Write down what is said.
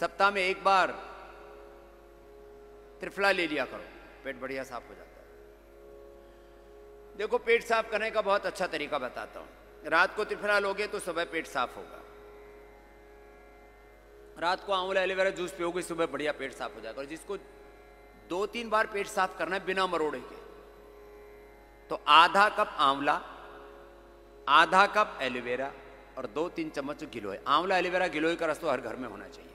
सप्ताह में एक बार त्रिफला ले लिया करो पेट बढ़िया साफ हो जाता है देखो पेट साफ करने का बहुत अच्छा तरीका बताता हूं रात को त्रिफला लोगे तो सुबह पेट साफ होगा रात को आंवला एलोवेरा जूस पियोगे सुबह बढ़िया पेट साफ हो जाएगा और जिसको दो तीन बार पेट साफ करना है बिना मरोड़े के तो आधा कप आंवला आधा कप एलोवेरा और दो तीन चम्मच गिलोय आंवला एलोवेरा गिलोय का रस तो हर घर में होना चाहिए